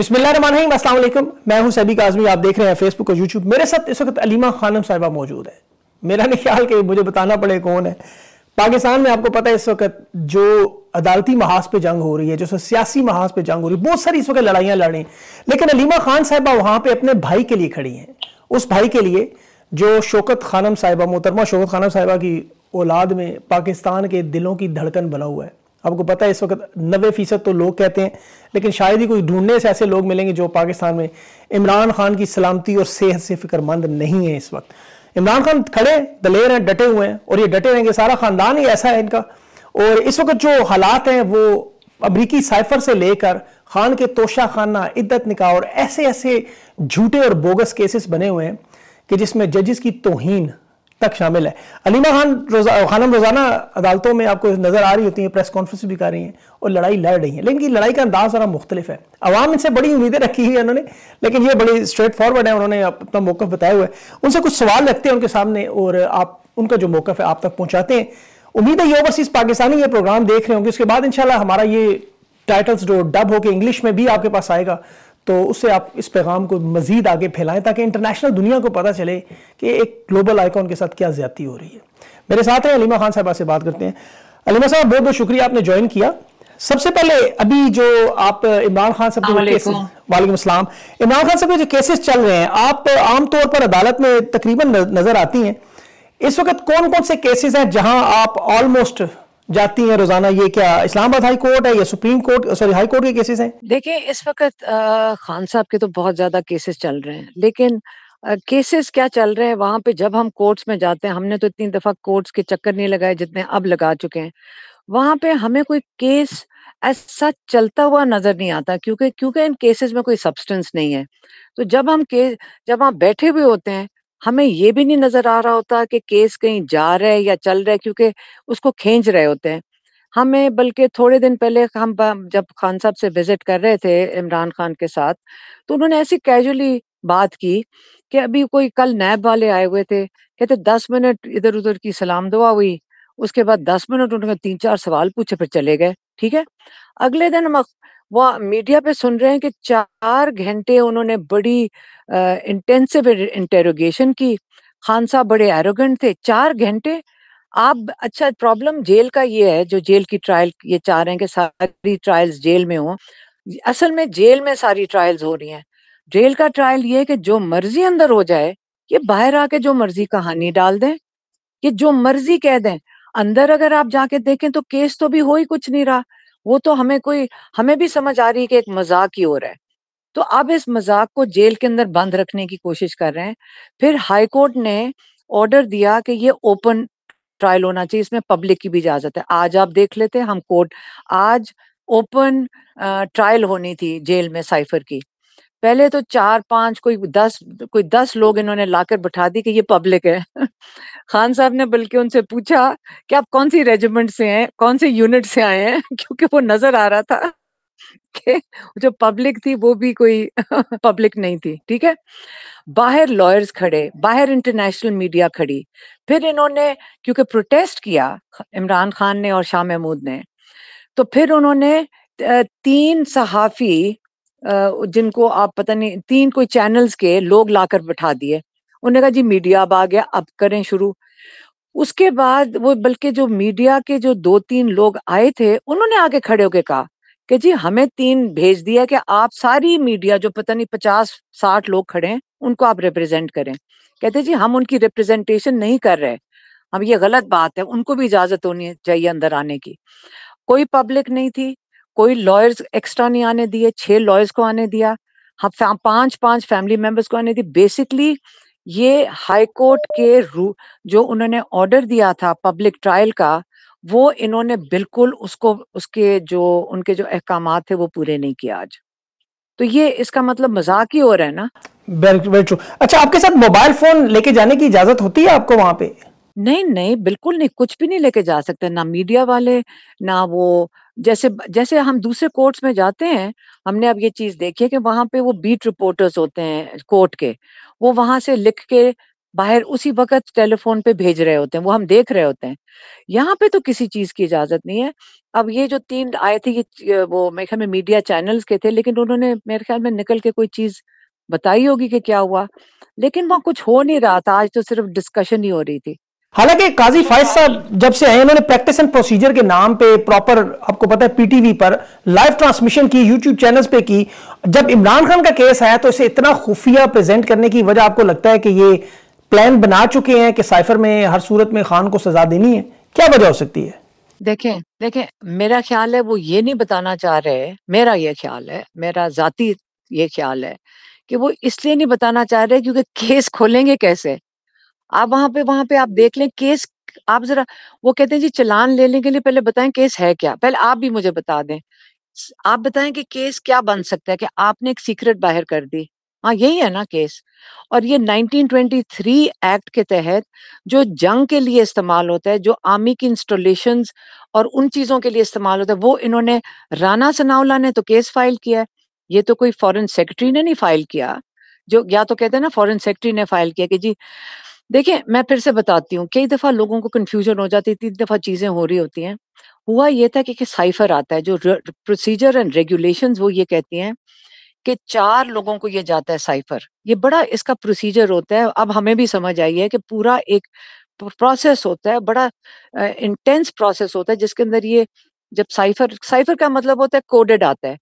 बिस्मिल्लाम असलम मैं हूं सैबी काजमी आप देख रहे हैं फेसबुक और यूट्यूब मेरे साथ इस वक्त अलीमा खानम साहिबा मौजूद है मेरा नहीं ख्याल कि मुझे बताना पड़े कौन है पाकिस्तान में आपको पता है इस वक्त जो अदालती महाज पे जंग हो रही है जो सियासी महाज पे जंग हो रही है बहुत सारी इस वक्त लड़ाइयाँ लड़ी लेकिन अलीमा खान साहिबा वहाँ पे अपने भाई के लिए खड़ी हैं उस भाई के लिए जो शोकत खानम साहिबा मोहतरमा शोकत खानम साहिबा की औलाद में पाकिस्तान के दिलों की धड़कन बना हुआ है आपको पता है इस वक्त नबे फीसद तो लोग कहते हैं लेकिन शायद ही कोई ढूंढने से ऐसे लोग मिलेंगे जो पाकिस्तान में इमरान खान की सलामती और सेहत से फिक्रमंद नहीं है इस वक्त इमरान खान खड़े दलेर हैं डटे हुए हैं और ये डटे रहेंगे सारा खानदान ही ऐसा है इनका और इस वक्त जो हालात हैं वो अमरीकी साइफर से लेकर खान के तोशा खाना इद्दत निकाह और ऐसे ऐसे झूठे और बोगस केसेस बने हुए हैं कि जिसमें जजिस की तोहन तक शामिल है अलीमा खान रोजा खानम रोज़ाना अदालतों में आपको नज़र आ रही होती हैं प्रेस कॉन्फ्रेंस भी कर रही हैं और लड़ाई लड़ रही हैं लेकिन लड़ाई का अंदाज सारा मुख्तलिफ है आवाम इनसे बड़ी उम्मीदें रखी हुई है उन्होंने लेकिन ये बड़ी स्ट्रेट फॉरवर्ड है उन्होंने अपना मौक़ बताया हुआ है उनसे कुछ सवाल रखते हैं उनके सामने और आप उनका जो मौका है आप तक पहुंचाते हैं उम्मीद है ये ओवरसीज़ पाकिस्तानी ये प्रोग्राम देख रहे होंगे उसके बाद इन हमारा ये टाइटल्स जो डब होकर इंग्लिश में भी आपके पास आएगा तो उससे आप इस पैगाम को मज़ीद आगे फैलाएं ताकि इंटरनेशनल दुनिया को पता चले कि एक ग्लोबल आइकॉन के साथ क्या ज्यादा हो रही है मेरे साथ हैं अलीमा खान साहब आपसे बात करते हैं अलीमा साहब बहुत बहुत शुक्रिया आपने ज्वाइन किया सबसे पहले अभी जो आप इमरान खान साहब के वालेकुम असलम इमरान खान साहब के जो केसेस चल रहे हैं आप आमतौर पर अदालत में तकरीबन नज़र आती हैं इस वक्त कौन कौन से केसेस हैं जहां आप ऑलमोस्ट जाती हैं रोजाना ये क्या इस्लामाबाद हाई कोर्ट है या supreme court sorry high court के केसेस हैं देखिए इस वक्त खान साहब के तो बहुत ज्यादा केसेस चल रहे हैं लेकिन केसेस क्या चल रहे हैं वहां पे जब हम कोर्ट्स में जाते हैं हमने तो इतनी दफा कोर्ट्स के चक्कर नहीं लगाए जितने अब लगा चुके हैं वहां पे हमें कोई केस ऐसा चलता हुआ नजर नहीं आता क्योंकि क्योंकि इन केसेस में कोई सब्सटेंस नहीं है तो जब हम केस जब वहां बैठे हुए होते हैं हमें ये भी नहीं नजर आ रहा होता कि केस कहीं जा रहा है या चल रहा है क्योंकि उसको खींच रहे होते हैं हमें बल्कि थोड़े दिन पहले हम जब खान साहब से विजिट कर रहे थे इमरान खान के साथ तो उन्होंने ऐसी कैजुअली बात की कि अभी कोई कल नैब वाले आए हुए थे कहते दस मिनट इधर उधर की सलाम दुआ हुई उसके बाद दस मिनट उन्होंने तीन चार सवाल पूछे फिर चले गए ठीक है अगले दिन हम वहाँ मीडिया पे सुन रहे हैं कि चार घंटे उन्होंने बड़ी इंटेंसिव इंटेरोगेशन की खान साहब बड़े एरोगेंट थे चार घंटे आप अच्छा प्रॉब्लम जेल का ये है जो जेल की ट्रायल ये चाह रहे हैं कि सारी ट्रायल्स जेल में हो असल में जेल में सारी ट्रायल्स हो रही हैं जेल का ट्रायल ये है कि जो मर्जी अंदर हो जाए ये बाहर आके जो मर्जी कहानी डाल दें ये जो मर्जी कह दें अंदर अगर आप जाके देखें तो केस तो भी हो ही कुछ नहीं रहा वो तो हमें कोई हमें भी समझ आ रही है कि एक मजाक ही हो रहा है तो अब इस मजाक को जेल के अंदर बंद रखने की कोशिश कर रहे हैं फिर हाईकोर्ट ने ऑर्डर दिया कि ये ओपन ट्रायल होना चाहिए इसमें पब्लिक की भी इजाजत है आज आप देख लेते हम कोर्ट आज ओपन ट्रायल होनी थी जेल में साइफर की पहले तो चार पांच कोई दस कोई दस लोग इन्होंने लाकर बैठा दी कि ये पब्लिक है खान साहब ने बल्कि उनसे पूछा कि आप कौन सी रेजिमेंट से हैं कौन से यूनिट से आए हैं क्योंकि वो नजर आ रहा था कि जो पब्लिक थी वो भी कोई पब्लिक नहीं थी ठीक है बाहर लॉयर्स खड़े बाहर इंटरनेशनल मीडिया खड़ी फिर इन्होंने क्योंकि प्रोटेस्ट किया इमरान खान ने और शाह महमूद ने तो फिर उन्होंने तीन सहाफी जिनको आप पता नहीं तीन कोई चैनल्स के लोग लाकर बैठा दिए उन्होंने कहा जी मीडिया अब आ गया अब करें शुरू उसके बाद वो बल्कि जो मीडिया के जो दो तीन लोग आए थे उन्होंने आगे खड़े होके कहा कि जी हमें तीन भेज दिया कि आप सारी मीडिया जो पता नहीं पचास साठ लोग खड़े हैं उनको आप रिप्रेजेंट करें कहते जी हम उनकी रिप्रेजेंटेशन नहीं कर रहे हम ये गलत बात है उनको भी इजाजत होनी चाहिए अंदर आने की कोई पब्लिक नहीं थी कोई लॉयर्स एक्स्ट्रा नहीं आने दिए छह लॉयर्स को आने दिया हम पांच पांच फैमिली मेंबर्स को आने दी बेसिकली ये हाई कोर्ट के रू जो उन्होंने ऑर्डर दिया था पब्लिक ट्रायल का वो इन्होंने बिल्कुल उसको उसके जो उनके जो अहकाम थे वो पूरे नहीं किया आज तो ये इसका मतलब मजाक ही हो रहा है ना वेरी अच्छा आपके साथ मोबाइल फोन लेके जाने की इजाजत होती है आपको वहां पे नहीं, नहीं, बिल्कुल नहीं, कुछ भी नहीं लेके जा सकते, ना मीडिया वाले, ना वो जैसे जैसे हम दूसरे कोर्ट्स में जाते हैं, हमने अब ये चीज़ देखी है कि वहाँ पे वो बीट रिपोर्टर्स होते हैं कोर्ट के, वो वहां से लिख के बाहर उसी वक़्त टेलीफ़ोन पे भेज रहे होते हैं, वो हम देख रहे होते हैं। यहाँ पे तो किसी चीज़ की इजाज़त नहीं है। अब ये जो तीन आए थे ये वो मेरे ख़्याल में मीडिया चैनल्स के थे, लेकिन उन्होंने मेरे ख़्याल में निकल के कोई चीज़ बताई होगी कि क्या हुआ, लेकिन वहां कुछ हो नहीं रहा था, आज तो सिर्फ़ डिस्कशन ही हो रही थी। हालांकि काजी अच्छा। फायज साहब जब से आए उन्होंने प्रैक्टिस एंड प्रोसीजर के नाम पे प्रॉपर आपको पता है पीटीवी पर लाइव ट्रांसमिशन की यूट्यूब चैनल्स पे की जब इमरान खान का केस आया तो इसे इतना खुफिया प्रेजेंट करने की वजह आपको लगता है कि ये प्लान बना चुके हैं कि साइफर में हर सूरत में खान को सजा देनी है क्या वजह हो सकती है देखें देखें मेरा ख्याल है वो ये नहीं बताना चाह रहे मेरा ये ख्याल है मेरा जाती ये ख्याल है कि वो इसलिए नहीं बताना चाह रहे क्योंकि केस खोलेंगे कैसे आप वहां पे वहां पे आप देख लें केस आप जरा वो कहते हैं जी चलान लेने के लिए पहले बताएं केस है क्या पहले आप भी मुझे बता दें आप बताएं कि केस क्या बन सकता है कि आपने एक सीक्रेट बाहर कर दी हाँ यही है ना केस और ये 1923 एक्ट के तहत जो जंग के लिए इस्तेमाल होता है जो आर्मी की इंस्टॉलेशन और उन चीजों के लिए इस्तेमाल होता है वो इन्होंने राना सनावला ने तो केस फाइल किया है ये तो कोई फॉरेन सेक्रेटरी ने नहीं फाइल किया जो या तो कहते हैं ना फॉरेन सेक्रेटरी ने फाइल किया कि जी देखिए मैं फिर से बताती हूँ कई दफा लोगों को कंफ्यूजन हो जाती है तीन दफा चीजें हो रही होती हैं हुआ ये था कि, कि साइफर आता है जो प्रोसीजर एंड रेगुलेशंस वो ये कहती हैं कि चार लोगों को ये जाता है साइफर ये बड़ा इसका प्रोसीजर होता है अब हमें भी समझ आई है कि पूरा एक प्रोसेस होता है बड़ा इंटेंस uh, प्रोसेस होता है जिसके अंदर ये जब साइफर साइफर का मतलब होता है कोडेड आता है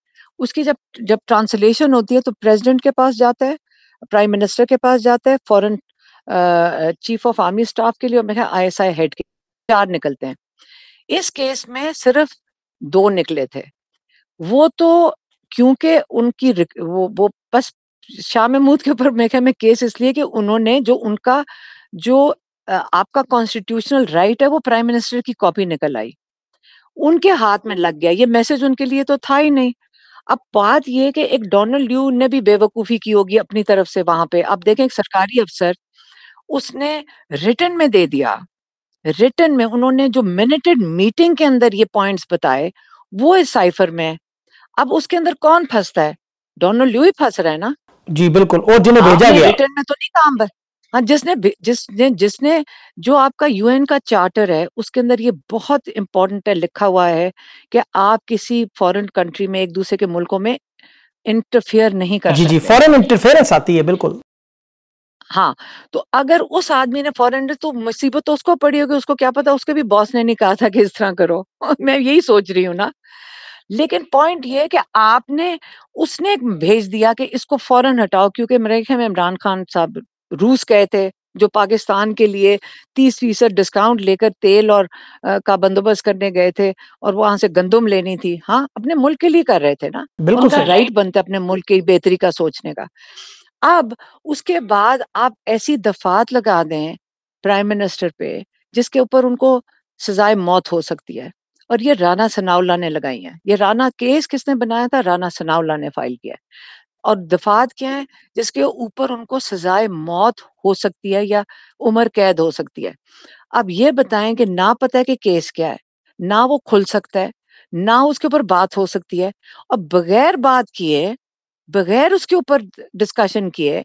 उसकी जब जब ट्रांसलेशन होती है तो प्रेसिडेंट के पास जाता है प्राइम मिनिस्टर के पास जाता है foreign chief of army staff के लिए और मेरा आई एस आई हेड के चार निकलते हैं इस केस में सिर्फ दो निकले थे वो तो क्योंकि उनकी वो वो बस शाह महमूद के ऊपर मेरे में केस इसलिए कि उन्होंने जो उनका जो आपका कॉन्स्टिट्यूशनल राइट है वो प्राइम मिनिस्टर की कॉपी निकल आई उनके हाथ में लग गया ये मैसेज उनके लिए तो था ही नहीं अब बात यह कि एक डोनाल्ड ल्यू ने भी बेवकूफी की होगी अपनी तरफ से वहां पे अब देखें एक सरकारी अफसर उसने रिटर्न में दे दिया रिटर्न में उन्होंने जो मिनिटेड मीटिंग के अंदर ये पॉइंट्स बताए वो इस साइफर में अब उसके अंदर कौन फंसता है डोनाल्ड लू ही फंस रहा है ना जी बिल्कुल और जिन्हें भेजा गया रिटर्न में तो नहीं काम पर हाँ जिसने जिसने जिसने जो आपका यूएन का चार्टर है उसके अंदर ये बहुत इंपॉर्टेंट है लिखा हुआ है कि आप किसी फॉरेन कंट्री में एक दूसरे के मुल्कों में इंटरफेयर नहीं कर जी जी फॉरेन इंटरफेरेंस आती है बिल्कुल हाँ तो अगर उस आदमी ने फॉरन तो मुसीबत तो उसको पड़ी होगी उसको क्या पता उसके भी बॉस ने नहीं कहा था कि इस तरह करो मैं यही सोच रही हूँ ना लेकिन पॉइंट ये कि आपने उसने भेज दिया कि इसको फौरन हटाओ क्योंकि मेरे ख्याल में इमरान खान साहब रूस गए थे जो पाकिस्तान के लिए तीस फीसद डिस्काउंट लेकर तेल और आ, का बंदोबस्त करने गए थे और वहां से गंदम लेनी थी हाँ अपने मुल्क के लिए कर रहे थे ना बिल्कुल राइट बनता अपने मुल्क की बेहतरी का सोचने का अब उसके बाद आप ऐसी दफात लगा दें प्राइम मिनिस्टर पे जिसके ऊपर उनको सजाए मौत हो सकती है और ये राना सनाउल्ला ने लगाई है ये राना केस किसने बनाया था राना सनाउल्ला ने फाइल किया है और दफात क्या है जिसके ऊपर उनको सजाए मौत हो सकती है या उम्र कैद हो सकती है अब ये बताएं कि ना पता है कि केस क्या है ना वो खुल सकता है ना उसके ऊपर बात हो सकती है और बगैर बात किए बगैर उसके ऊपर डिस्कशन किए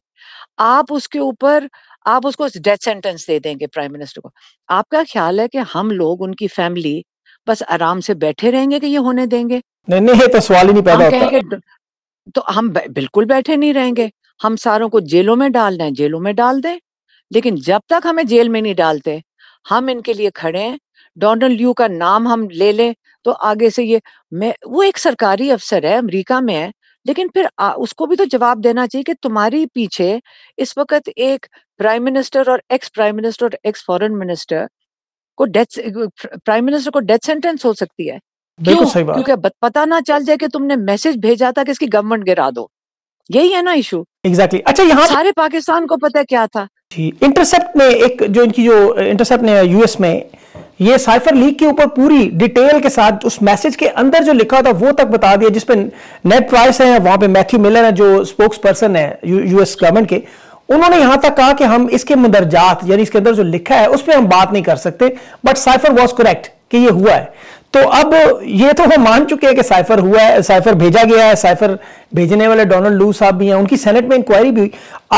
आप उसके ऊपर आप उसको डेथ सेंटेंस दे देंगे प्राइम मिनिस्टर को आपका ख्याल है कि हम लोग उनकी फैमिली बस आराम से बैठे रहेंगे कि ये होने देंगे नहीं नहीं तो सवाल ही नहीं पैदा होता तो हम बिल्कुल बैठे नहीं रहेंगे हम सारों को जेलों में डाल दें जेलों में डाल दें लेकिन जब तक हमें जेल में नहीं डालते हम इनके लिए खड़े हैं डोनाल्ड यू का नाम हम ले लें तो आगे से ये मैं वो एक सरकारी अफसर है अमेरिका में है लेकिन फिर आ, उसको भी तो जवाब देना चाहिए कि तुम्हारी पीछे इस वक्त एक प्राइम मिनिस्टर और एक्स प्राइम मिनिस्टर और एक्स फॉरेन मिनिस्टर को डेथ प्राइम मिनिस्टर को डेथ सेंटेंस हो सकती है क्यों सही बात क्योंकि पता ना चल जाए कि तुमने मैसेज भेजा था कि इसकी गवर्नमेंट गिरा दो यही है ना इशू एग्जैक्टली exactly. अच्छा यहाँ सारे पाकिस्तान को पता क्या था इंटरसेप्ट ने एक जो इनकी जो इंटरसेप्ट ने यूएस में ये साइफर लीक के ऊपर पूरी डिटेल के साथ उस मैसेज के अंदर जो लिखा था वो तक बता दिया जिसपे नेट प्राइस है वहां पे मैथ्यू मिलर है जो स्पोक्स पर्सन है यूएस गवर्नमेंट के उन्होंने यहां तक कहा कि हम इसके मंदरजात यानी इसके अंदर जो लिखा है उस पर हम बात नहीं कर सकते बट साइफर वॉज करेक्ट कि ये हुआ है तो अब ये तो हम मान चुके हैं कि साइफर हुआ है साइफर भेजा गया है साइफर भेजने वाले डोनाल्ड लू साहब भी हैं उनकी सेनेट में इंक्वायरी भी हुई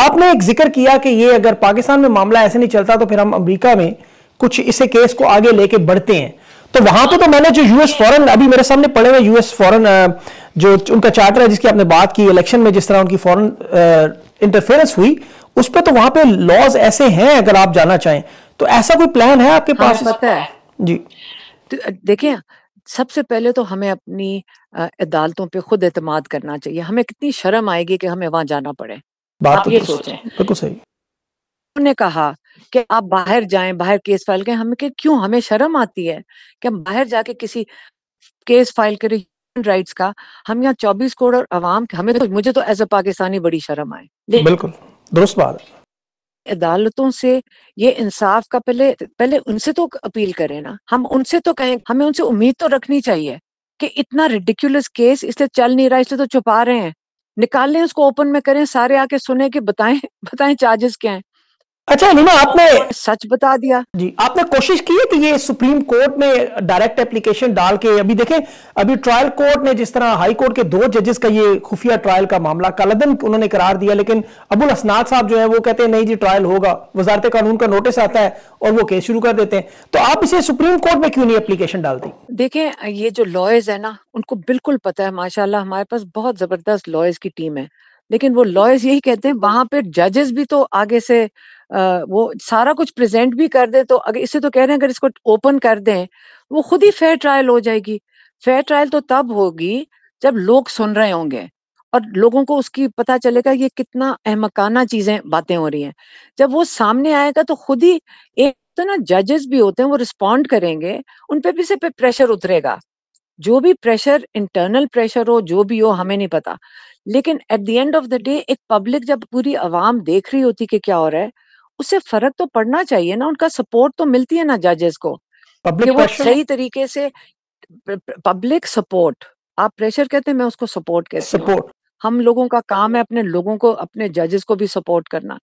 आपने एक जिक्र किया कि ये अगर पाकिस्तान में मामला ऐसे नहीं चलता तो फिर हम अमेरिका में कुछ इसे केस को आगे लेके बढ़ते हैं तो वहां पे तो मैंने जो यूएस फॉरेन अभी मेरे सामने पड़े हुए यूएस फॉरेन जो उनका चार्टर है जिसकी आपने बात की इलेक्शन में जिस तरह उनकी फॉरेन इंटरफेरेंस हुई उस पर तो वहां पे लॉज ऐसे हैं अगर आप जाना चाहें तो ऐसा कोई प्लान है आपके हाँ, पास हाँ, पता है जी तो देखिए सबसे पहले तो हमें अपनी अदालतों पे खुद एतमाद करना चाहिए हमें कितनी शर्म आएगी कि हमें वहां जाना पड़े बात आप तो ये सोचें बिल्कुल सही उन्होंने कहा कि आप बाहर जाएं बाहर केस फाइल करें हमें के क्यों हमें शर्म आती है कि हम बाहर जाके किसी केस फाइल करें राइट्स का हम यहाँ चौबीस करोड़ और आवाम हमें तो मुझे तो एज अ पाकिस्तानी बड़ी शर्म आए बिल्कुल दुरुस्त बात अदालतों से ये इंसाफ का पहले पहले उनसे तो अपील करें ना हम उनसे तो कहें हमें उनसे उम्मीद तो रखनी चाहिए कि इतना रिडिक्यूलस केस इसलिए चल नहीं रहा इसलिए तो छुपा रहे हैं निकाल लें उसको ओपन में करें सारे आके सुने कि बताएं बताएं चार्जेस क्या हैं अच्छा नीमा आपने सच बता दिया जी आपने कोशिश की है कि ये सुप्रीम कोर्ट में डायरेक्ट एप्लीकेशन डाल के अभी देखें अभी ट्रायल कोर्ट ने जिस तरह हाई कोर्ट के दो जजेस का ये खुफिया ट्रायल का मामला कलदन उन्होंने करार दिया लेकिन अबुल असनाद साहब जो है वो कहते हैं नहीं जी ट्रायल होगा वजारत कानून का नोटिस आता है और वो केस शुरू कर देते हैं तो आप इसे सुप्रीम कोर्ट में क्यों नहीं एप्लीकेशन डालती देखे ये जो लॉयर्स है ना उनको बिल्कुल पता है माशाला हमारे पास बहुत जबरदस्त लॉयर्स की टीम है लेकिन वो लॉयर्स यही कहते हैं वहां पे जजेस भी तो आगे से वो सारा कुछ प्रेजेंट भी कर दे तो अगर इसे तो कह रहे हैं अगर इसको ओपन कर दें वो खुद ही फेयर ट्रायल हो जाएगी फेयर ट्रायल तो तब होगी जब लोग सुन रहे होंगे और लोगों को उसकी पता चलेगा ये कितना अहमकाना चीजें बातें हो रही हैं जब वो सामने आएगा तो खुद ही एक तो ना जजेस भी होते हैं वो रिस्पॉन्ड करेंगे उन पे भी से पे प्रेशर उतरेगा जो भी प्रेशर इंटरनल प्रेशर हो जो भी हो हमें नहीं पता लेकिन at the end of the day एक पब्लिक जब पूरी आवाम देख रही होती कि क्या हो रहा है उससे फर्क तो पड़ना चाहिए ना उनका सपोर्ट तो मिलती है ना जजेस को कि वो सही तरीके से पब्लिक सपोर्ट आप प्रेशर कहते हैं मैं उसको सपोर्ट कहते सपोर्ट हम लोगों का काम है अपने लोगों को अपने जजेस को भी सपोर्ट करना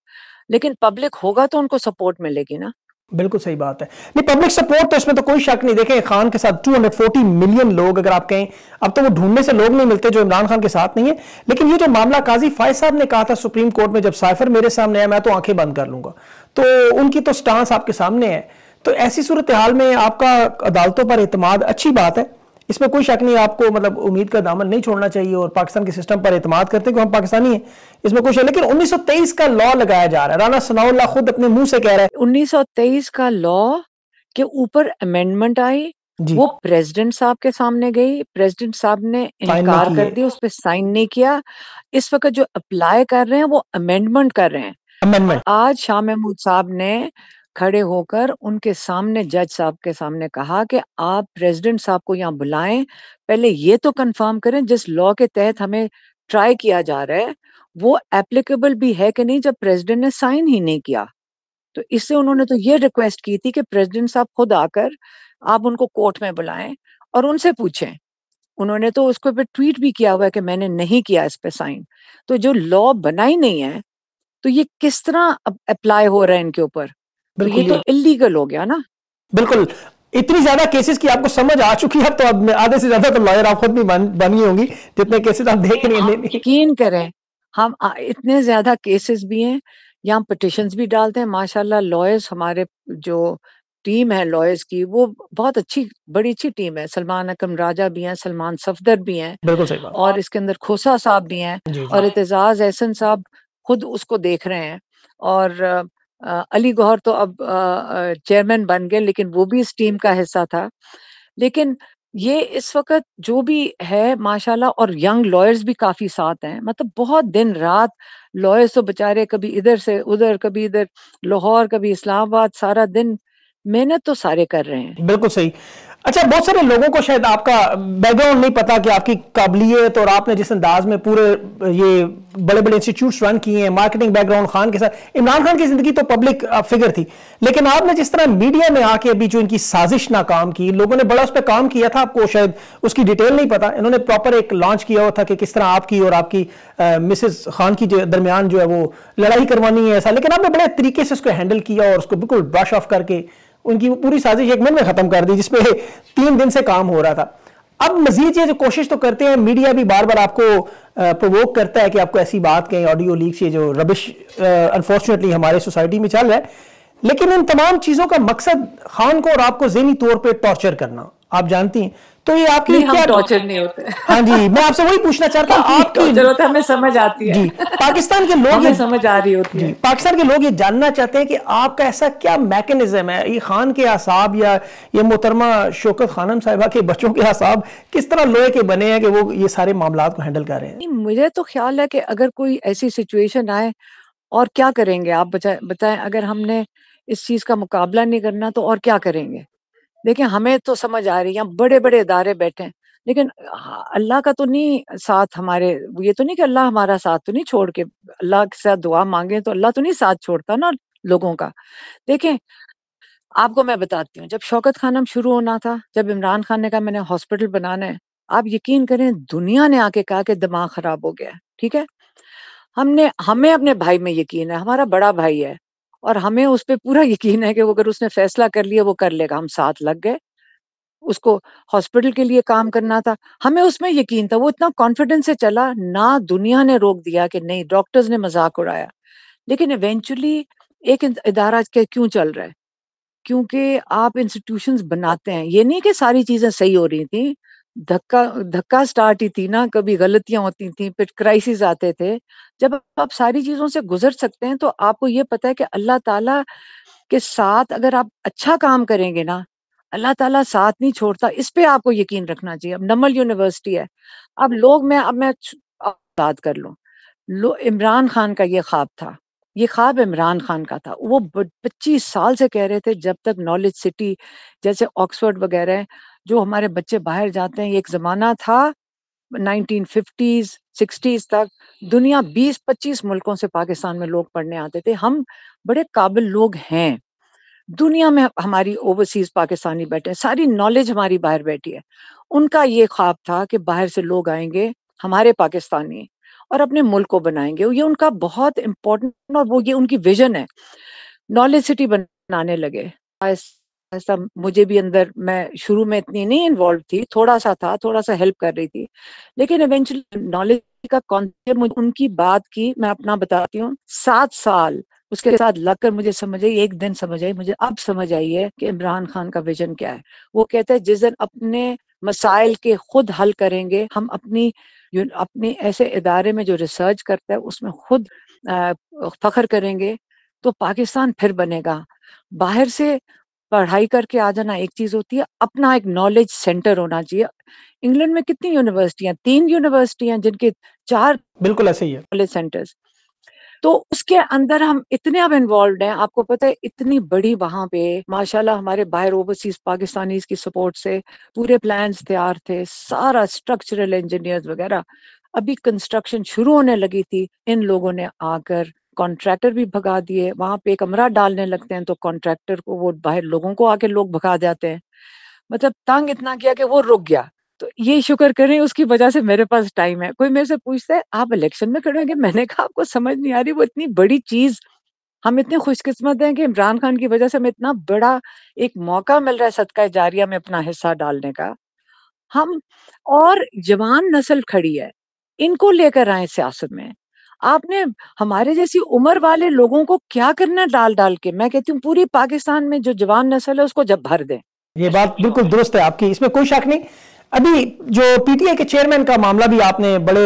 लेकिन पब्लिक होगा तो उनको सपोर्ट मिलेगी ना बिल्कुल सही बात है नहीं पब्लिक सपोर्ट तो इसमें तो कोई शक नहीं देखें खान के साथ 240 मिलियन लोग अगर आप कहें अब तो वो ढूंढने से लोग नहीं मिलते जो इमरान खान के साथ नहीं है लेकिन ये जो मामला काजी फाइज साहब ने कहा था सुप्रीम कोर्ट में जब साइफर मेरे सामने आया मैं तो आंखें बंद कर लूंगा तो उनकी तो स्टांस आपके सामने है तो ऐसी सूरत हाल में आपका अदालतों पर अतमाद अच्छी बात है इसमें कोई शक नहीं आपको मतलब उम्मीद का दामन नहीं छोड़ना चाहिए और पाकिस्तान के सिस्टम पर एतमाद करते हैं कि हम पाकिस्तानी हैं इसमें कुछ है लेकिन 1923 का लॉ लगाया जा रहा है राना सनाउल्ला खुद अपने मुंह से कह रहा है 1923 का लॉ के ऊपर अमेंडमेंट आई वो प्रेसिडेंट साहब के सामने गई प्रेसिडेंट साहब ने इनकार कर दिया उस पर साइन नहीं किया इस वक्त जो अप्लाई कर रहे हैं वो अमेंडमेंट कर रहे हैं आज शाह महमूद साहब ने खड़े होकर उनके सामने जज साहब के सामने कहा कि आप प्रेसिडेंट साहब को यहाँ बुलाएं पहले ये तो कंफर्म करें जिस लॉ के तहत हमें ट्राई किया जा रहा है वो एप्लीकेबल भी है कि नहीं जब प्रेसिडेंट ने साइन ही नहीं किया तो इससे उन्होंने तो ये रिक्वेस्ट की थी कि प्रेसिडेंट साहब खुद आकर आप उनको कोर्ट में बुलाएं और उनसे पूछें उन्होंने तो उसके ऊपर ट्वीट भी किया हुआ है कि मैंने नहीं किया इस पे साइन तो जो लॉ बनाई नहीं है तो ये किस तरह अप्लाई हो रहा है इनके ऊपर तो ये तो इलीगल हो गया ना बिल्कुल इतनी ज्यादा केसेस की आपको समझ आ चुकी है तो अब आधे से ज्यादा तो लॉयर आप खुद भी बनी होंगी जितने केसेस आप देख रहे हैं यकीन करें हम इतने ज्यादा केसेस भी हैं या हम पटिशन भी डालते हैं माशाल्लाह लॉयर्स हमारे जो टीम है लॉयर्स की वो बहुत अच्छी बड़ी अच्छी टीम है सलमान अकम राजा भी हैं सलमान सफदर भी हैं बिल्कुल सही बात और इसके अंदर खोसा साहब भी हैं और एतजाज एहसन साहब खुद उसको देख रहे हैं और अली गौहर तो अब चेयरमैन बन गए लेकिन वो भी इस टीम का हिस्सा था लेकिन ये इस वक्त जो भी है माशाल्लाह और यंग लॉयर्स भी काफी साथ हैं मतलब बहुत दिन रात लॉयर्स तो बेचारे कभी इधर से उधर कभी इधर लाहौर कभी इस्लामाबाद सारा दिन मेहनत तो सारे कर रहे हैं बिल्कुल सही अच्छा बहुत सारे लोगों को शायद आपका बैकग्राउंड नहीं पता कि आपकी काबिलियत और आपने जिस अंदाज में पूरे ये बड़े बड़े इंस्टीट्यूट रन किए हैं मार्केटिंग बैकग्राउंड खान के साथ इमरान खान की जिंदगी तो पब्लिक फिगर थी लेकिन आपने जिस तरह मीडिया में आके अभी जो इनकी साजिश नाकाम की लोगों ने बड़ा उस पर काम किया था आपको शायद उसकी डिटेल नहीं पता इन्होंने प्रॉपर एक लॉन्च किया हुआ था कि किस तरह आपकी और आपकी मिसेज खान की दरमियान जो है वो लड़ाई करवानी है ऐसा लेकिन आपने बड़े तरीके से उसको हैंडल किया और उसको बिल्कुल ब्रश ऑफ करके उनकी पूरी साजिश एक मिनट में खत्म कर दी जिसपे तीन दिन से काम हो रहा था अब मजीद ये जो कोशिश तो करते हैं मीडिया भी बार बार आपको प्रवोक करता है कि आपको ऐसी बात कहें ऑडियो लीक से जो रबिश अनफॉर्चुनेटली हमारे सोसाइटी में चल रहा है लेकिन इन तमाम चीज़ों का मकसद खान को और आपको जहनी तौर पर टॉर्चर करना आप जानती हैं तो ये लिए क्या टॉर्चर नहीं होते हाँ जी मैं आपसे वही पूछना चाहता हूँ आप जरूरत हमें समझ आती है जी पाकिस्तान के लोग ये समझ आ रही होती है पाकिस्तान के लोग ये जानना चाहते हैं कि आपका ऐसा क्या मैकेनिज्म है ये खान के आसाब या ये मोहतरमा शोकत खानम साहिबा के बच्चों के आसाब किस तरह लोहे के बने हैं कि वो ये सारे मामला को हैंडल कर रहे हैं मुझे तो ख्याल है कि अगर कोई ऐसी सिचुएशन आए और क्या करेंगे आप बताए अगर हमने इस चीज का मुकाबला नहीं करना तो और क्या करेंगे देखिए हमें तो समझ आ रही है बड़े बड़े इदारे बैठे हैं लेकिन अल्लाह का तो नहीं साथ हमारे ये तो नहीं कि अल्लाह हमारा साथ तो नहीं छोड़ के अल्लाह के साथ दुआ मांगे तो अल्लाह तो नहीं साथ छोड़ता ना लोगों का देखें आपको मैं बताती हूँ जब शौकत खानम शुरू होना था जब इमरान खान ने कहा मैंने हॉस्पिटल बनाना है आप यकीन करें दुनिया ने आके कहा कि दिमाग खराब हो गया ठीक है हमने हमें अपने भाई में यकीन है हमारा बड़ा भाई है और हमें उस पर पूरा यकीन है कि वो अगर उसने फैसला कर लिया वो कर लेगा हम साथ लग गए उसको हॉस्पिटल के लिए काम करना था हमें उसमें यकीन था वो इतना कॉन्फिडेंस से चला ना दुनिया ने रोक दिया कि नहीं डॉक्टर्स ने मजाक उड़ाया लेकिन इवेंचुअली एक इदारा क्यों चल रहा है क्योंकि आप इंस्टीट्यूशंस बनाते हैं ये नहीं कि सारी चीजें सही हो रही थी धक्का धक्का स्टार्ट ही थी ना कभी गलतियां होती थी फिर क्राइसिस आते थे जब आप सारी चीजों से गुजर सकते हैं तो आपको ये पता है कि अल्लाह ताला के साथ अगर आप अच्छा काम करेंगे ना अल्लाह ताला साथ नहीं छोड़ता इस पे आपको यकीन रखना चाहिए अब नमल यूनिवर्सिटी है अब लोग मैं अब मैं बात कर लूँ लो, इमरान खान का ये ख्वाब था ये ख्वाब इमरान खान का था वो पच्चीस साल से कह रहे थे जब तक नॉलेज सिटी जैसे ऑक्सफोर्ड वगैरह जो हमारे बच्चे बाहर जाते हैं एक जमाना था 1950s, 60s तक दुनिया 20-25 मुल्कों से पाकिस्तान में लोग पढ़ने आते थे हम बड़े काबिल लोग हैं दुनिया में हमारी ओवरसीज पाकिस्तानी बैठे हैं सारी नॉलेज हमारी बाहर बैठी है उनका ये ख्वाब था कि बाहर से लोग आएंगे हमारे पाकिस्तानी और अपने मुल्क को बनाएंगे ये उनका बहुत इम्पोर्टेंट और वो ये उनकी विजन है नॉलेज सिटी बनाने लगे ऐसा मुझे भी अंदर मैं शुरू में इतनी नहीं इन्वॉल्व थी थोड़ा सा था थोड़ा सा हेल्प कर रही थी लेकिन इवेंचुअली नॉलेज का कॉन्सेप्ट मुझे उनकी बात की मैं अपना बताती हूँ सात साल उसके साथ लगकर मुझे समझ आई एक दिन समझ आई मुझे अब समझ आई है कि इमरान खान का विजन क्या है वो कहते हैं जिस दिन अपने मसाइल के खुद हल करेंगे हम अपनी अपने ऐसे इदारे में जो रिसर्च करता है उसमें खुद फख्र करेंगे तो पाकिस्तान फिर बनेगा बाहर से पढ़ाई करके आ जाना एक चीज होती है अपना एक नॉलेज सेंटर होना चाहिए इंग्लैंड में कितनी यूनिवर्सिटियां तीन यूनिवर्सिटियां जिनके चार बिल्कुल ऐसे ही है नॉलेज सेंटर्स तो उसके अंदर हम इतने अब इन्वॉल्व हैं आपको पता है इतनी बड़ी वहां पे माशाल्लाह हमारे बाहर ओवरसीज पाकिस्तानी की सपोर्ट से पूरे प्लान तैयार थे सारा स्ट्रक्चरल इंजीनियर्स वगैरह अभी कंस्ट्रक्शन शुरू होने लगी थी इन लोगों ने आकर कॉन्ट्रैक्टर भी भगा दिए वहां पे कमरा डालने लगते हैं तो कॉन्ट्रैक्टर को वो बाहर लोगों को आके लोग भगा जाते हैं मतलब तंग इतना किया कि वो रुक गया तो ये शुक्र करें उसकी वजह से मेरे पास टाइम है कोई मेरे से पूछता है आप इलेक्शन में खड़े होंगे मैंने कहा आपको समझ नहीं आ रही वो इतनी बड़ी चीज हम इतने खुशकिस्मत हैं कि इमरान खान की वजह से हमें इतना बड़ा एक मौका मिल रहा है सदका जारिया में अपना हिस्सा डालने का हम और जवान नस्ल खड़ी है इनको लेकर आए सियासत में आपने हमारे जैसी उम्र वाले लोगों को क्या करना डाल डाल के मैं कहती हूँ पूरी पाकिस्तान में जो जवान नस्ल है उसको जब भर दें ये बात बिल्कुल दुरुस्त है आपकी इसमें कोई शक नहीं अभी जो पीटीए के चेयरमैन का मामला भी आपने बड़े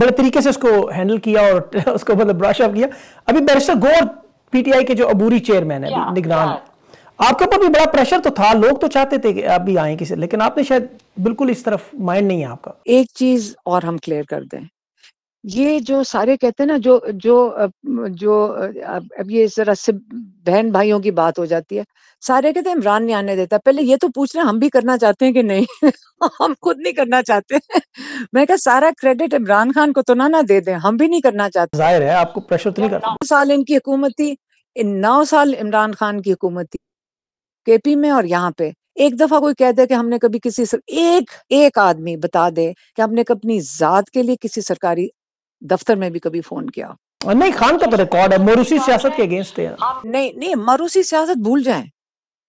बड़े तरीके से उसको हैंडल किया और उसको मतलब ब्रश अप किया अभी बैरिस्टर गौर पीटीआई के जो अबूरी चेयरमैन है निगरान आपके ऊपर भी बड़ा प्रेशर तो था लोग तो चाहते थे कि आप भी आए किसी लेकिन आपने शायद बिल्कुल इस तरफ माइंड नहीं है आपका एक चीज और हम क्लियर कर दें ये जो सारे कहते हैं ना जो जो जो अब ये जरा से बहन भाइयों की बात हो जाती है सारे कहते हैं इमरान नहीं आने देता पहले ये तो पूछ रहे हम भी करना चाहते हैं कि नहीं हम खुद नहीं करना चाहते मैं कहा सारा क्रेडिट इमरान खान को तो ना ना दे दें हम भी नहीं करना चाहते जाहिर है आपको प्रेशर तो नहीं करना नौ साल इनकी हुकूमत थी नौ साल इमरान खान की हुकूमत थी केपी में और यहाँ पे एक दफा कोई कह दे कि हमने कभी किसी सर, एक एक आदमी बता दे कि हमने अपनी जात के लिए किसी सरकारी दफ्तर में भी कभी फोन किया नहीं खान का तो रिकॉर्ड है मरूसी सियासत के अगेंस्ट है नहीं नहीं मरूसी सियासत भूल जाए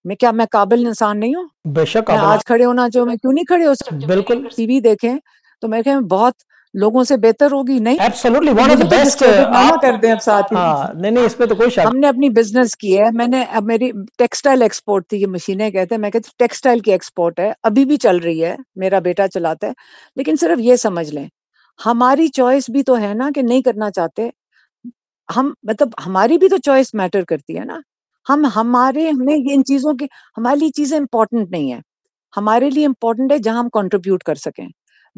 मैं क्या मैं काबिल इंसान नहीं हूँ बेशक आज खड़े होना चाहिए मैं क्यों नहीं खड़े हो सकते बिल्कुल टीवी देखे तो मेरे ख्याल बहुत लोगों से बेहतर होगी नहीं absolutely one of the best आप कर दें अब साथ हाँ, नहीं नहीं इसमें तो कोई शक हमने अपनी बिजनेस की है मैंने अब मेरी टेक्सटाइल एक्सपोर्ट थी ये मशीनें कहते हैं मैं कहती टेक्सटाइल की एक्सपोर्ट है अभी भी चल रही है मेरा बेटा चलाता है लेकिन सिर्फ ये समझ लें हमारी चॉइस भी तो है ना कि नहीं करना चाहते हम मतलब हमारी भी तो चॉइस मैटर करती है ना हम हमारे हमें इन चीजों के हमारे लिए चीजें इंपॉर्टेंट नहीं है हमारे लिए इंपॉर्टेंट है जहां हम कंट्रीब्यूट कर सकें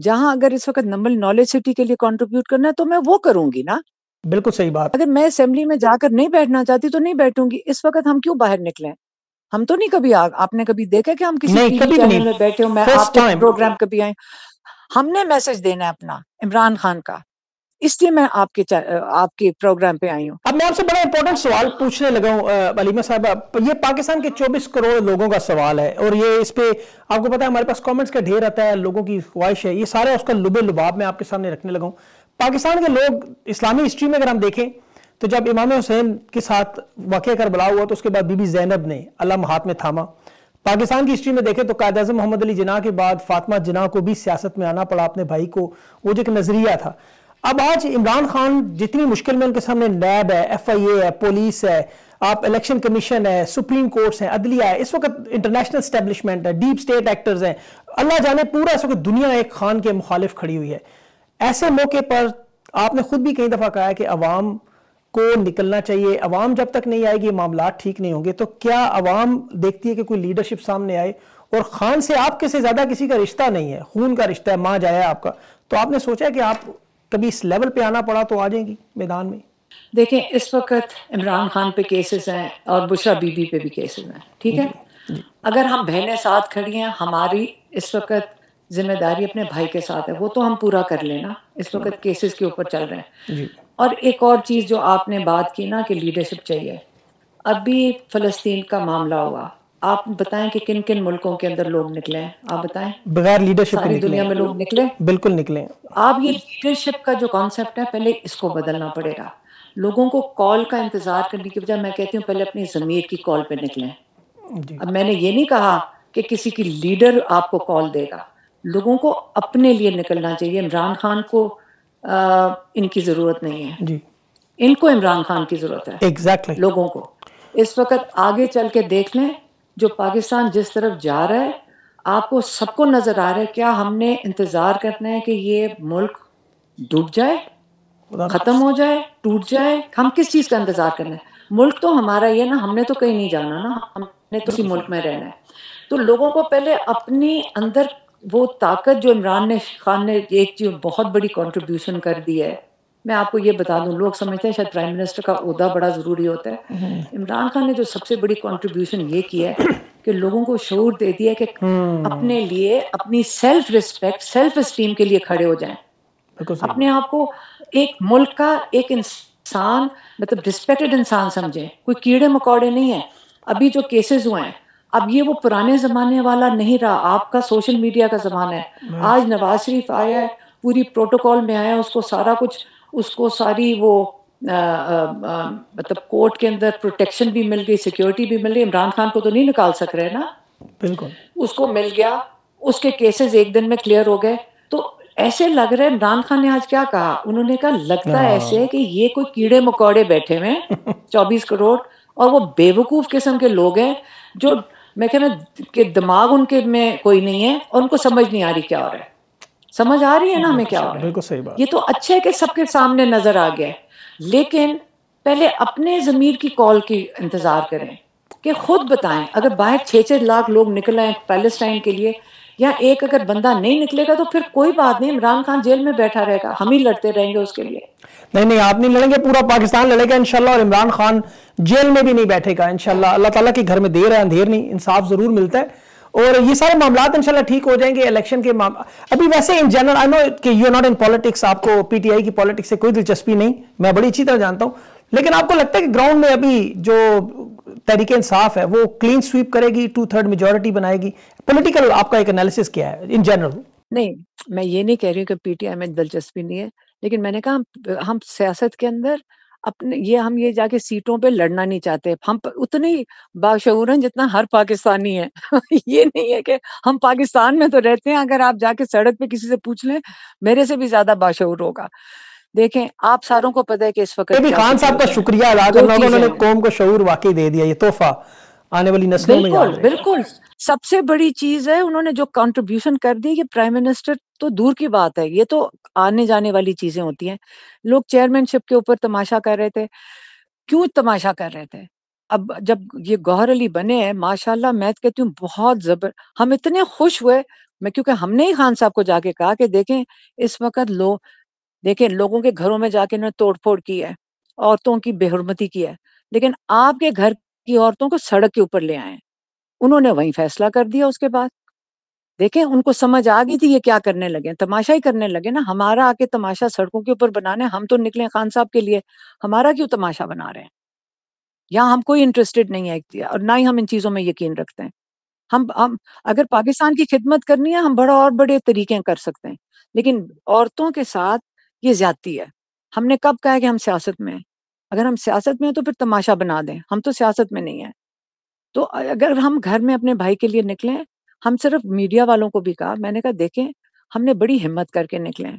जहां अगर इस वक्त नंबल नॉलेज सिटी के लिए कंट्रीब्यूट करना है तो मैं वो करूंगी ना बिल्कुल सही बात अगर मैं असेंबली में जाकर नहीं बैठना चाहती तो नहीं बैठूंगी इस वक्त हम क्यों बाहर निकले हम तो नहीं कभी आ, आपने कभी देखा कि हम किसी नहीं, कभी नहीं। में बैठे हो मैं आपके प्रोग्राम कभी आए हमने मैसेज देना है अपना इमरान खान का इसलिए मैं आपके आपके प्रोग्राम पे आई हूँ अब मैं आपसे बड़ा इंपॉर्टेंट सवाल पूछने लगा हूँ अलीमा साहब ये पाकिस्तान के 24 करोड़ लोगों का सवाल है और ये इस पे आपको पता है हमारे पास कमेंट्स का ढेर आता है लोगों की ख्वाहिश है ये सारे उसका लुबे लुबाब मैं आपके सामने रखने लगा हूँ पाकिस्तान के लोग इस्लामी हिस्ट्री में अगर हम देखें तो जब इमाम हुसैन के साथ वाक्य कर बुला हुआ तो उसके बाद बीबी जैनब ने अलम हाथ में थामा पाकिस्तान की हिस्ट्री में देखें तो कायद अजम मोहम्मद अली जिना के बाद फातमा जिना को भी सियासत में आना पड़ा अपने भाई को वो जो एक नजरिया था अब आज इमरान खान जितनी मुश्किल में उनके सामने नैब है एफ आई ए है पुलिस है आप इलेक्शन कमीशन है सुप्रीम कोर्ट है अदलिया है इस वक्त इंटरनेशनल स्टैब्लिशमेंट है डीप स्टेट एक्टर्स हैं अल्लाह जाने पूरा इस वक्त दुनिया एक खान के मुखालिफ खड़ी हुई है ऐसे मौके पर आपने खुद भी कई दफ़ा कहा है कि अवाम को निकलना चाहिए अवाम जब तक नहीं आएगी मामला ठीक नहीं होंगे तो क्या अवाम देखती है कि कोई लीडरशिप सामने आए और खान से आपके से ज्यादा किसी का रिश्ता नहीं है खून का रिश्ता है माँ जाया आपका तो आपने सोचा कि आप कभी इस लेवल पे आना पड़ा तो आ जाएंगी मैदान में देखें इस वक्त इमरान खान पे केसेस हैं और बुशरा बीबी पे भी केसेस हैं ठीक है अगर हम बहनें साथ खड़ी हैं हमारी इस वक्त जिम्मेदारी अपने भाई के साथ है वो तो हम पूरा कर लेना इस वक्त केसेस के ऊपर चल रहे हैं और एक और चीज़ जो आपने बात की ना कि लीडरशिप चाहिए अभी फलस्तीन का मामला हुआ आप बताएं कि किन किन मुल्कों के अंदर लोग निकले आप बताएं बगैर लीडरशिप सारी दुनिया में लोग निकले बिल्कुल निकले आप ये लीडरशिप का जो कॉन्सेप्ट है पहले इसको बदलना पड़ेगा लोगों को कॉल का इंतजार करने की बजाय मैं कहती हूँ पहले अपनी जमीर की कॉल पे निकले अब मैंने ये नहीं कहा कि किसी की लीडर आपको कॉल देगा लोगों को अपने लिए निकलना चाहिए इमरान खान को आ, इनकी जरूरत नहीं है जी इनको इमरान खान की जरूरत है एग्जैक्टली exactly. लोगों को इस वक्त आगे चल के देख लें जो पाकिस्तान जिस तरफ जा रहा है आपको सबको नजर आ रहा है क्या हमने इंतजार करना है कि ये मुल्क डूब जाए खत्म हो जाए टूट जाए हम किस चीज का इंतजार करना है मुल्क तो हमारा ही है ना हमने तो कहीं नहीं जाना ना हमने तो इसी मुल्क में रहना है तो लोगों को पहले अपने अंदर वो ताकत जो इमरान ने खान ने एक चीज बहुत बड़ी कंट्रीब्यूशन कर दी है मैं आपको ये बता दूं लोग समझते हैं शायद प्राइम मिनिस्टर का उहदा बड़ा ज़रूरी होता है हम्म। इमरान खान ने जो सबसे बड़ी कंट्रीब्यूशन ये किया है कि लोगों को शोर दे दिया कि हम्म। अपने लिए अपनी सेल्फ रिस्पेक्ट सेल्फ स्टीम के लिए खड़े हो जाए अपने आप को एक मुल्क का एक इंसान मतलब रिस्पेक्टेड इंसान समझे कोई कीड़े मकोड़े नहीं है अभी जो केसेस हुए हैं अब ये वो पुराने जमाने वाला नहीं रहा आपका सोशल मीडिया का जमाना है हाँ। आज नवाज शरीफ आया है पूरी प्रोटोकॉल में आया उसको सारा कुछ उसको सारी वो मतलब कोर्ट के अंदर प्रोटेक्शन भी मिल गई सिक्योरिटी भी मिल गई इमरान खान को तो नहीं निकाल सक रहे ना बिल्कुल उसको मिल गया उसके केसेस एक दिन में क्लियर हो गए तो ऐसे लग रहे इमरान खान ने आज क्या कहा उन्होंने कहा लगता है हाँ। ऐसे कि ये कोई कीड़े मकोड़े बैठे हुए चौबीस करोड़ और वो बेवकूफ किस्म के लोग हैं जो मैं कहना कि दिमाग उनके में कोई नहीं है और उनको समझ नहीं आ रही क्या हो रहा है समझ आ रही है ना हमें क्या हो रहा है बिल्कुल सही बात ये तो अच्छा है कि सबके सामने नजर आ गया लेकिन पहले अपने जमीर की कॉल की इंतजार करें कि खुद बताएं अगर बाहर छः छः लाख लोग निकल आए पैलेस्टाइन के लिए या एक अगर बंदा नहीं निकलेगा तो फिर कोई बात नहीं इमरान खान जेल में बैठा रहेगा हम ही लड़ते रहेंगे उसके लिए नहीं नहीं आप नहीं लड़ेंगे पूरा पाकिस्तान लड़ेगा इनशाला और इमरान खान जेल में भी नहीं बैठेगा इनशाला अल्लाह तला के घर में देर है अंधेर नहीं इंसाफ जरूर मिलता है और ये सारे मामला इंशाल्लाह ठीक हो जाएंगे इलेक्शन के अभी वैसे इन जनरल आई नो कि यू नॉट इन पॉलिटिक्स आपको पीटीआई की पॉलिटिक्स से कोई दिलचस्पी नहीं मैं बड़ी अच्छी तरह जानता हूं लेकिन आपको लगता है कि ग्राउंड में अभी जो तरीके इंसाफ है वो क्लीन स्वीप करेगी टू थर्ड मेजोरिटी बनाएगी पोलिटिकल आपका एक एनालिसिस क्या है इन जनरल नहीं मैं ये नहीं कह रही हूँ कि पीटीआई में दिलचस्पी नहीं है लेकिन मैंने कहा हम, हम सियासत के अंदर अपने ये हम ये जाके सीटों पे लड़ना नहीं चाहते हम उतने बाशूर हैं जितना हर पाकिस्तानी है ये नहीं है कि हम पाकिस्तान में तो रहते हैं अगर आप जाके सड़क पे किसी से पूछ लें मेरे से भी ज्यादा बाशूर होगा देखें आप सारों को पता है कि इस वक्त भी खान साहब का शुक्रिया अदा करना उन्होंने कौम को शूर वाकई दे दिया ये तोहफा आने वाली नस्ल में बिल्कुल बिल्कुल सबसे बड़ी चीज है उन्होंने जो कंट्रीब्यूशन कर दी ये प्राइम मिनिस्टर तो दूर की बात है ये तो आने जाने वाली चीजें होती हैं लोग चेयरमैनशिप के ऊपर तमाशा कर रहे थे क्यों तमाशा कर रहे थे अब जब ये गौहर अली बने हैं माशाल्लाह मैं तो कहती हूँ बहुत जबर हम इतने खुश हुए मैं क्योंकि हमने ही खान साहब को जाके कहा कि देखें इस वक्त लोग देखें लोगों के घरों में जाके इन्होंने तोड़फोड़ की है औरतों की बेहरमती की है लेकिन आपके घर की औरतों को सड़क के ऊपर ले आए उन्होंने वही फैसला कर दिया उसके बाद देखें उनको समझ आ गई थी ये क्या करने लगे तमाशा ही करने लगे ना हमारा आके तमाशा सड़कों के ऊपर बनाने हम तो निकले खान साहब के लिए हमारा क्यों तमाशा बना रहे हैं यहाँ हम कोई इंटरेस्टेड नहीं है और ना ही हम इन चीजों में यकीन रखते हैं हम हम अगर पाकिस्तान की खिदमत करनी है हम बड़ा और बड़े तरीके कर सकते हैं लेकिन औरतों के साथ ये ज्यादती है हमने कब कहा है कि हम सियासत में हैं अगर हम सियासत में हैं तो फिर तमाशा बना दें हम तो सियासत में नहीं है तो अगर हम घर में अपने भाई के लिए निकले हम सिर्फ मीडिया वालों को भी कहा मैंने कहा देखें हमने बड़ी हिम्मत करके निकले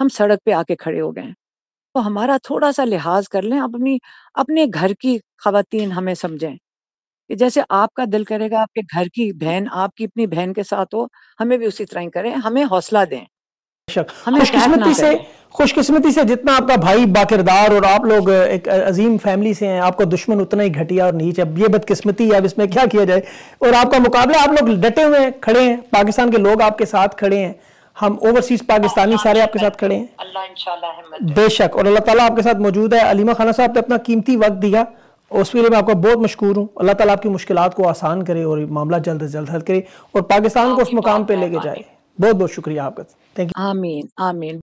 हम सड़क पे आके खड़े हो गए तो हमारा थोड़ा सा लिहाज कर लें अपनी अपने घर की खातन हमें समझें कि जैसे आपका दिल करेगा आपके घर की बहन आपकी अपनी बहन के साथ हो हमें भी उसी तरह ही करें हमें हौसला दें बेशक खुशकिस्मती से खुशकिस्मती से जितना आपका भाई बाकिरदार और आप लोग एक अजीम फैमिली से हैं आपका दुश्मन उतना ही घटिया और नीच है अब ये बदकिस्मती है अब इसमें क्या किया जाए और आपका मुकाबला आप लोग डटे हुए हैं खड़े हैं पाकिस्तान के लोग आपके साथ खड़े हैं हम ओवरसीज पाकिस्तानी सारे आपके साथ खड़े हैं बेशक और अल्लाह ताला आपके साथ मौजूद है अलीमा खाना साहब ने अपना कीमती वक्त दिया उसके लिए मैं आपका बहुत मशहूर हूँ अल्लाह ताला आपकी मुश्किलात को आसान करे और मामला जल्द से जल्द हल करे और पाकिस्तान हाँ, को उस तो मुकाम पर लेके जाए बहुत बहुत शुक्रिया आपका थैंक यू आमीन आमीन